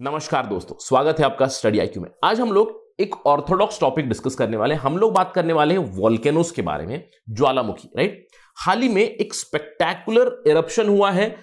नमस्कार दोस्तों स्वागत है आपका स्टडी आईक्यू में आज हम लोग एक ऑर्थोडॉक्स टॉपिक डिस्कस करने वाले हैं हम लोग बात करने वाले हैं वॉल्केनोस के बारे में ज्वालामुखी राइट हाल ही में एक स्पेक्टैकुलर इरप्शन हुआ है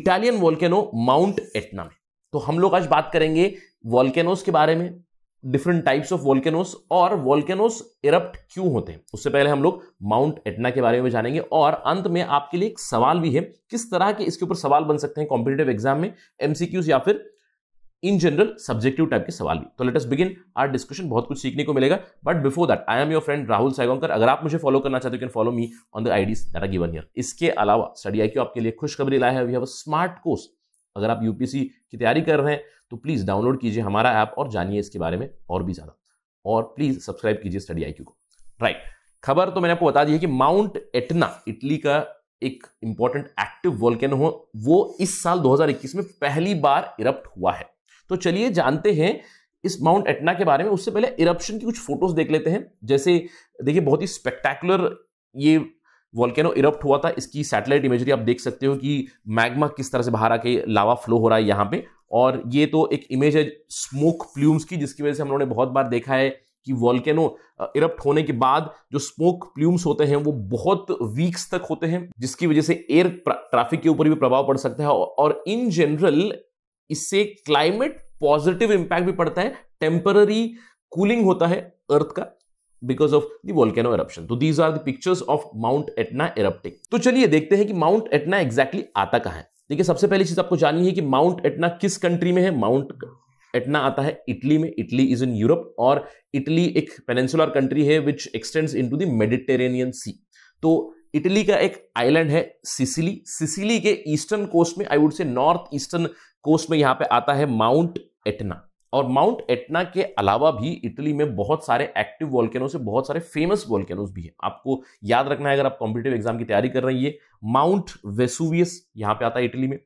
इटालियन वॉल्केनो माउंट एटना में तो हम लोग आज बात करेंगे वॉल्केनोस के बारे में डिफरेंट टाइप्स ऑफ वॉल्केनोस और वॉल्केनोस इरप्ट क्यों होते हैं उससे पहले हम लोग माउंट एटना के बारे में जानेंगे और अंत में आपके लिए एक सवाल भी है किस तरह के इसके ऊपर सवाल बन सकते हैं कॉम्पिटेटिव एग्जाम में एमसीक्यूज या फिर इन जनरल सब्जेक्टिव टाइप के सवाल भी तो let us begin our discussion बहुत कुछ सीखने को मिलेगा but before that I am your friend Rahul Saigonkar अगर आप मुझे फॉलो करना चाहते हो can follow me on the IDs that are given here इसके अलावा स्टडी आई आपके लिए खुशखबरी लाया है we have a smart course अगर आप यूपीसी की तैयारी कर रहे हैं तो प्लीज़ डाउनलोड कीजिए हमारा ऐप और जानिए इसके बारे में और भी ज़्यादा और प्लीज़ सब्सक्राइब कीजिए स्टडी आई को राइट right. खबर तो मैंने आपको बता दी है कि माउंट एटना इटली का एक इंपॉर्टेंट एक्टिव वोल्केनो हो वो इस साल 2021 में पहली बार इरप्ट हुआ है तो चलिए जानते हैं इस माउंट एटना के बारे में उससे पहले इरप्शन की कुछ फोटोज देख लेते हैं जैसे देखिए बहुत ही स्पेक्टैकुलर ये वॉल्केनो इरप्ट हुआ था इसकी सैटेलाइट इमेजरी आप देख सकते हो कि मैग्मा किस तरह से बाहर आके लावा फ्लो हो रहा है यहाँ पे और ये तो एक इमेज है स्मोक प्ल्यूम्स की जिसकी वजह से हम लोगों ने बहुत बार देखा है कि वॉल्केनो इरप्ट होने के बाद जो स्मोक प्ल्यूम्स होते हैं वो बहुत वीक्स तक होते हैं जिसकी वजह से एयर ट्रैफिक के ऊपर भी प्रभाव पड़ सकता है और इन जनरल इससे क्लाइमेट पॉजिटिव इंपैक्ट भी पड़ता है टेम्पररी कूलिंग होता है अर्थ का बिकॉज ऑफ द एरप्शन तो these are pictures of Mount Etna erupting तो चलिए देखते हैं कि माउंट एटना एग्जैक्टली आता कहा है देखिए सबसे पहली चीज आपको जाननी है कि माउंट एटना किस कंट्री में है माउंट एटना आता है इटली में इटली इज इन यूरोप और इटली एक पेनेंसुलर कंट्री है which extends into the Mediterranean Sea तो इटली का एक आइलैंड है सिसिली सिसिली के ईस्टर्न कोस्ट में I would say north eastern coast में यहाँ पे आता है माउंट एटना और माउंट एटना के अलावा भी इटली में बहुत सारे एक्टिव वॉल्केनोज से बहुत सारे फेमस वॉल्केनोज भी हैं आपको याद रखना है अगर आप कॉम्पिटेटिव एग्जाम की तैयारी कर रही है माउंट वेसुवियस यहाँ पे आता है इटली में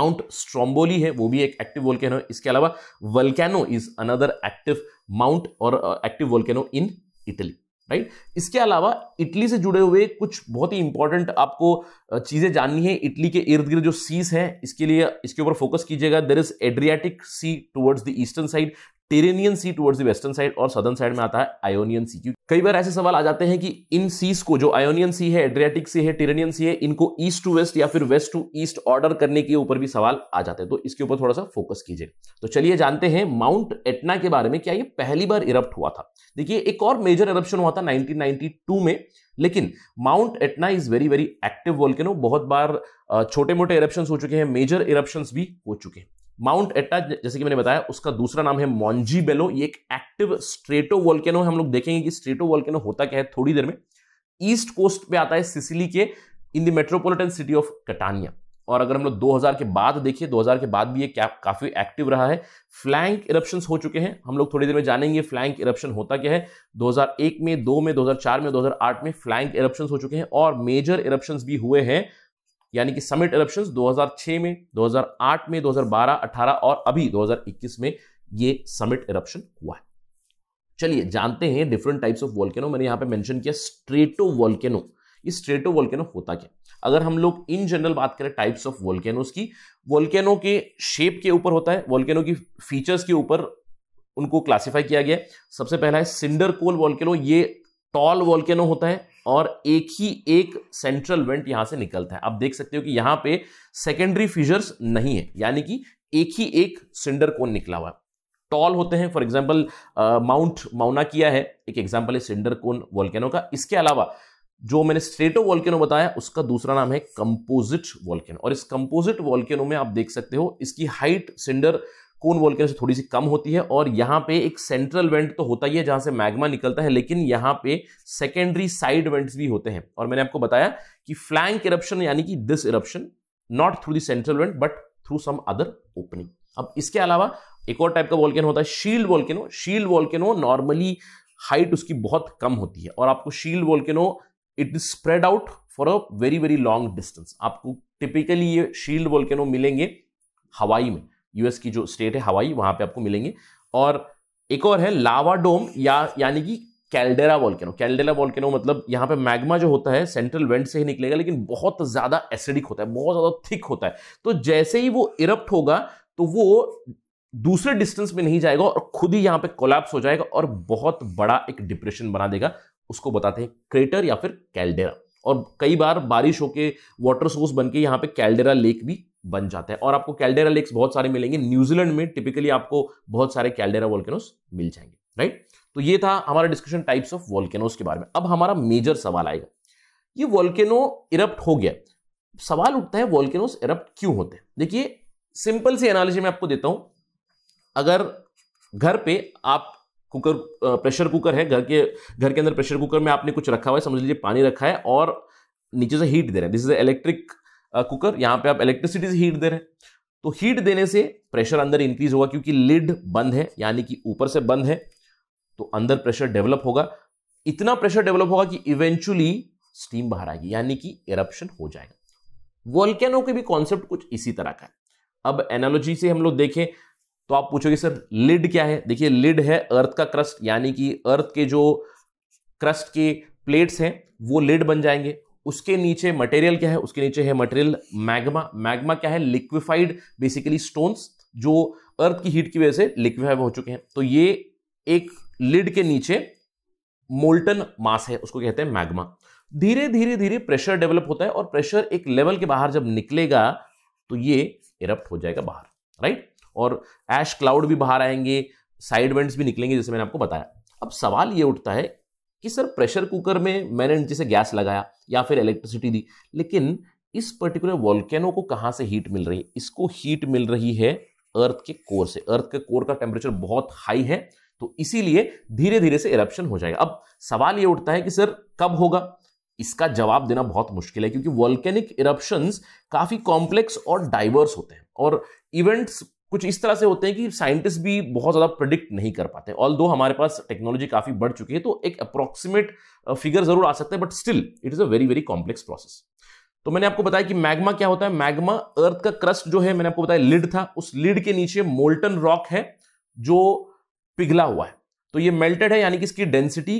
माउंट स्ट्रोम्बोली है वो भी एक एक्टिव वोल्केनो है इसके अलावा volcano is another active mount और active volcano in Italy right इसके अलावा इटली से जुड़े हुए कुछ बहुत ही इंपॉर्टेंट आपको चीजें जाननी है इटली के इर्द गिर्द जो सीज हैं इसके लिए इसके ऊपर फोकस कीजिएगा there is Adriatic Sea towards the eastern side Tyrrhenian Sea towards the western side और सदर्न साइड में आता है आयोनियन सी क्योंकि कई बार ऐसे सवाल आ जाते हैं कि इन सीज को जो आयोनियन सी है एड्रियाटिक सी है टेरेनियन सी है इनको ईस्ट टू वेस्ट या फिर वेस्ट टू ईस्ट ऑर्डर करने के ऊपर भी सवाल आ जाते हैं तो इसके ऊपर थोड़ा सा फोकस कीजिए तो चलिए जानते हैं माउंट एटना के बारे में क्या ये पहली बार इरप्ट हुआ था देखिए एक और मेजर इरप्शन हुआ था नाइनटीन में लेकिन Mount Etna is very very active volcano बहुत बार छोटे मोटे इरप्शन हो चुके हैं मेजर इरप्शन भी हो चुके हैं माउंट एटा जैसे कि मैंने बताया उसका दूसरा नाम है मॉन्जी बेलो ये एक एक्टिव स्ट्रेटो वॉल्केनो है हम लोग देखेंगे कि स्ट्रेटो वॉल्केनो होता क्या है थोड़ी देर में ईस्ट कोस्ट पे आता है सिसिली के in the metropolitan city of Catania और अगर हम लोग 2000 के बाद देखिए 2000 के बाद भी ये क्या काफ़ी एक्टिव रहा है फ्लैंक इरप्शन हो चुके हैं हम लोग थोड़ी देर में जानेंगे फ्लैंक इरप्शन होता क्या है 2001 में 2 में 2004 में 2008 में फ्लैंक इरप्शन हो चुके हैं और मेजर इरप्शन भी हुए हैं यानी कि समिट इलेप्शन 2006 में 2008 में 2012 18 और अभी 2021 में ये समिट इलेप्शन हुआ है चलिए जानते हैं डिफरेंट टाइप्स ऑफ वॉल्केनो मैंने यहाँ पे मेंशन किया स्ट्रेटो वॉल्केनो ये स्ट्रेटो वॉल्केनो होता क्या अगर हम लोग इन जनरल बात करें टाइप्स ऑफ वॉल्केनोज की वॉल्केनो के शेप के ऊपर होता है वॉल्केनो की फीचर्स के ऊपर उनको क्लासिफाई किया गया सबसे पहला है सिंडर कोल वॉल्केनो ये टॉल वॉल्केनो होता है और एक ही एक सेंट्रल वेंट यहां से निकलता है आप देख सकते हो कि यहां पे सेकेंडरी फिजर्स नहीं है यानी कि एक ही एक सिंडर कोन निकला हुआ है टॉल होते हैं फॉर एग्जाम्पल माउंट माउना किया है एक एग्जाम्पल है सिंडर कोन वॉल्केनो का इसके अलावा जो मैंने स्ट्रेटो वॉल्केनो बताया उसका दूसरा नाम है कंपोजिट वॉल्केनो और इस कंपोजिट वॉल्केनो में आप देख सकते हो इसकी हाइट सिंडर कून वोल्केन से थोड़ी सी कम होती है और यहाँ पे एक सेंट्रल वेंट तो होता ही है जहाँ से मैग्मा निकलता है लेकिन यहाँ पे सेकेंडरी साइड वेंट्स भी होते हैं और मैंने आपको बताया कि फ्लैंक इरप्शन यानी कि this eruption not through the central vent but through some other opening अब इसके अलावा एक और टाइप का वॉल्केनो होता है shield volcano shield volcano normally height उसकी बहुत कम होती है और आपको shield volcano it is spread out for a very very long distance आपको टिपिकली ये शील्ड वॉल्केनो मिलेंगे हवाई में यूएस की जो स्टेट है हवाई वहां पे आपको मिलेंगे और एक और है लावा डोम या यानी कि कैलडेरा वॉल्केनो कैलडेरा वॉल्केनो मतलब यहाँ पे मैग्मा जो होता है सेंट्रल वेंट से ही निकलेगा लेकिन बहुत ज़्यादा एसिडिक होता है बहुत ज़्यादा थिक होता है तो जैसे ही वो इरप्ट होगा तो वो दूसरे डिस्टेंस में नहीं जाएगा और खुद ही यहाँ पे कोलैप्स हो जाएगा और बहुत बड़ा एक डिप्रेशन बना देगा उसको बताते हैं क्रेटर या फिर कैलडेरा और कई बार बारिश होके वाटर सोर्स बन के यहाँ पे कैलडेरा लेक भी बन जाता है और आपको कैल्डेरा लेक्स बहुत सारे मिलेंगे न्यूजीलैंड में टिपिकली आपको बहुत सारे कैल्डेरा वॉल्केनोस मिल जाएंगे राइट तो ये था हमारा डिस्कशन टाइप्स ऑफ वॉल्केनोस के बारे में अब हमारा मेजर सवाल आएगा ये वॉल्केनो इरप्ट हो गया सवाल उठता है वॉल्केनोस इरप्ट क्यों होते हैं देखिए सिंपल सी एनालिजी मैं आपको देता हूं अगर घर पे आप कुकर प्रेशर कुकर है घर के घर के अंदर प्रेशर कुकर में आपने कुछ रखा हुआ है समझ लीजिए पानी रखा है और नीचे से हीट दे रहे हैं दिस इज इलेक्ट्रिक कुकर यहाँ पे आप इलेक्ट्रिसिटी से हीट दे रहे हैं तो हीट देने से प्रेशर अंदर इंक्रीज होगा क्योंकि लिड बंद है यानी कि ऊपर से बंद है तो अंदर प्रेशर डेवलप होगा इतना प्रेशर डेवलप होगा कि इवेंचुअली स्टीम बाहर आएगी यानी कि इरप्शन हो जाएगा वॉल्केनो के भी कॉन्सेप्ट कुछ इसी तरह का है अब एनालॉजी से हम लोग देखें तो आप पूछोगे सर लिड क्या है देखिए लिड है अर्थ का क्रस्ट यानी कि अर्थ के जो क्रस्ट के प्लेट्स हैं वो लिड बन जाएंगे उसके नीचे मटेरियल क्या है उसके नीचे है मटेरियल मैग्मा मैग्मा क्या है लिक्विफाइड बेसिकली स्टोन्स जो अर्थ की हीट की वजह से लिक्विफाइड हो चुके हैं तो ये एक लिड के नीचे मोल्टन मास है उसको कहते हैं मैग्मा धीरे धीरे धीरे प्रेशर डेवलप होता है और प्रेशर एक लेवल के बाहर जब निकलेगा तो ये इरप्ट हो जाएगा बाहर राइट और एश क्लाउड भी बाहर आएंगे साइड वेंट्स भी निकलेंगे जैसे मैंने आपको बताया अब सवाल ये उठता है कि सर प्रेशर कुकर में मैंने जैसे गैस लगाया या फिर इलेक्ट्रिसिटी दी लेकिन इस पर्टिकुलर वॉल्केनो को कहाँ से हीट मिल रही है इसको हीट मिल रही है अर्थ के कोर से अर्थ के कोर का टेम्परेचर बहुत हाई है तो इसीलिए धीरे धीरे से इरप्शन हो जाएगा अब सवाल ये उठता है कि सर कब होगा इसका जवाब देना बहुत मुश्किल है क्योंकि वॉल्केनिक इरप्शन काफी कॉम्प्लेक्स और डाइवर्स होते हैं और इवेंट्स कुछ इस तरह से होते हैं कि साइंटिस्ट भी बहुत ज़्यादा प्रडिक्ट नहीं कर पाते ऑल दो हमारे पास टेक्नोलॉजी काफ़ी बढ़ चुकी है तो एक अप्रॉक्सीमेट फिगर ज़रूर आ सकता है but still it is a very very complex process तो मैंने आपको बताया कि मैग्मा क्या होता है मैग्मा अर्थ का क्रस्ट जो है मैंने आपको बताया लिड था उस लिड के नीचे मोल्टन रॉक है जो पिघला हुआ है तो ये मेल्टेड है यानी कि इसकी डेंसिटी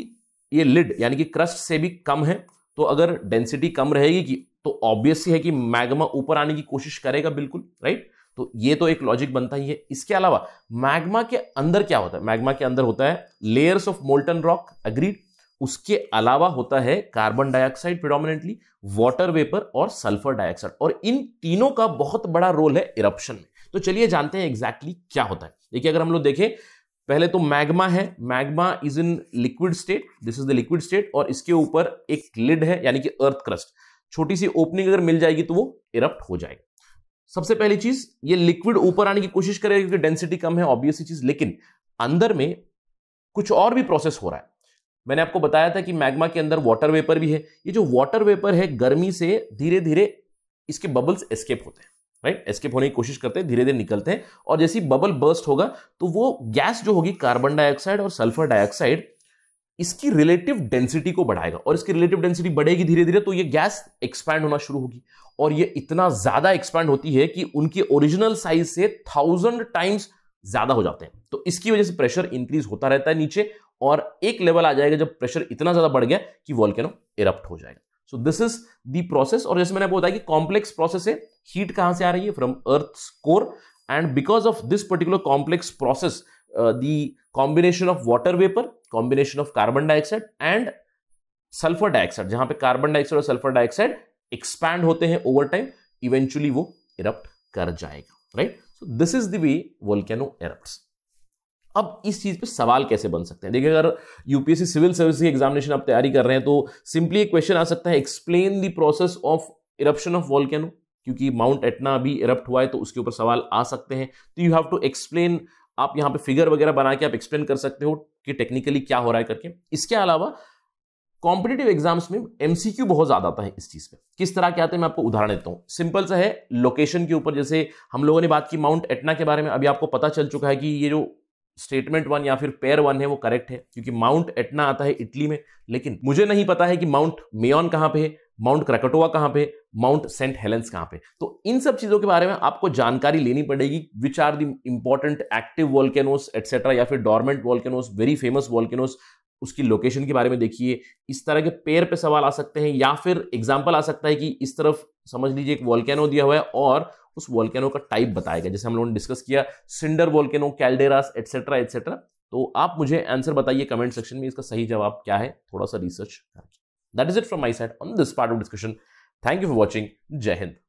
ये लिड यानी कि क्रस्ट से भी कम है तो अगर डेंसिटी कम रहेगी कि तो ऑब्वियस है कि मैग्मा ऊपर आने की कोशिश करेगा बिल्कुल राइट तो ये तो एक लॉजिक बनता ही है इसके अलावा मैग्मा के अंदर क्या होता है मैग्मा के अंदर होता है layers of molten rock agreed उसके अलावा होता है carbon dioxide predominantly water vapour और सल्फर डाइऑक्साइड और इन तीनों का बहुत बड़ा रोल है इरप्शन में तो चलिए जानते हैं एग्जैक्टली exactly क्या होता है देखिए अगर हम लोग देखें पहले तो मैग्मा है magma is in liquid state this is the liquid state और इसके ऊपर एक लिड है यानी कि अर्थ क्रस्ट छोटी सी ओपनिंग अगर मिल जाएगी तो वो इरप्ट हो जाएगा सबसे पहली चीज ये लिक्विड ऊपर आने की कोशिश करेगा क्योंकि डेंसिटी कम है ऑब्वियस चीज लेकिन अंदर में कुछ और भी प्रोसेस हो रहा है मैंने आपको बताया था कि मैग्मा के अंदर वाटर वेपर भी है ये जो वाटर वेपर है गर्मी से धीरे धीरे इसके बबल्स एस्केप होते हैं राइट एस्केप होने की कोशिश करते हैं धीरे धीरे निकलते हैं और जैसे बबल बर्स्ट होगा तो वो गैस जो होगी कार्बन डाइऑक्साइड और सल्फर डाइऑक्साइड इसकी रिलेटिव डेंसिटी को बढ़ाएगा और इसकी रिलेटिव डेंसिटी बढ़ेगी धीरे धीरे तो ये गैस एक्सपैंड होना शुरू होगी और ये इतना ज्यादा एक्सपैंड होती है कि उनके ओरिजिनल साइज से थाउजेंड टाइम्स ज्यादा हो जाते हैं तो इसकी वजह से प्रेशर इंक्रीज होता रहता है नीचे और एक लेवल आ जाएगा जब प्रेशर इतना ज्यादा बढ़ गया कि वॉल्केनो इरप्ट हो जाएगा so this is the process और जैसे मैंने आपको बताया कि कॉम्प्लेक्स प्रोसेस है हीट कहां से आ रही है from earth core and because of this particular complex process Uh, the combination of water vapor combination of carbon dioxide and sulphur dioxide जहां पे कार्बन डाइऑक्साइड और सल्फर डाइऑक्साइड एक्सपैंड होते हैं ओवर टाइम इवेंचुअली वो erupt कर जाएगा right so this is the way volcano erupts अब इस चीज पे सवाल कैसे बन सकते हैं देखिए अगर यूपीएससी सिविल सर्विस की एग्जामिनेशन आप तैयारी कर रहे हैं तो सिंपली एक क्वेश्चन आ सकता है explain the process of eruption of volcano क्योंकि माउंट एटना अभी इरप्ट हुआ है तो उसके ऊपर सवाल आ सकते हैं तो यू हैव टू एक्सप्लेन आप यहाँ पे फिगर वगैरह बना के आप एक्सप्लेन कर सकते हो कि टेक्निकली क्या हो रहा है करके इसके अलावा कॉम्पिटेटिव एग्जाम्स में एमसीक्यू बहुत ज्यादा आता है इस चीज पे किस तरह के आते हैं मैं आपको उदाहरण देता हूँ सिंपल सा है लोकेशन के ऊपर जैसे हम लोगों ने बात की माउंट एटना के बारे में अभी आपको पता चल चुका है कि ये जो स्टेटमेंट वन या फिर पेयर वन है वो करेक्ट है क्योंकि माउंट एटना आता है इटली में लेकिन मुझे नहीं पता है कि माउंट मेयन कहाँ पे है माउंट क्रकटोवा कहाँ पे माउंट सेंट हेलेंस कहाँ पे तो इन सब चीज़ों के बारे में आपको जानकारी लेनी पड़ेगी which are the important active volcanoes etcetera या फिर dormant volcanoes very famous volcanoes उसकी लोकेशन के बारे में देखिए इस तरह के पेयर पे सवाल आ सकते हैं या फिर एग्जाम्पल आ सकता है कि इस तरफ समझ लीजिए एक वॉल्केनो दिया हुआ है और उस वॉल्केनो का टाइप बताएगा जैसे हम लोगों ने डिस्कस किया cinder volcano calderas etcetera etcetera तो आप मुझे आंसर बताइए कमेंट सेक्शन में इसका सही जवाब क्या है थोड़ा सा रिसर्च करके That is it from my side on this part of discussion. Thank you for watching. Jai Hind.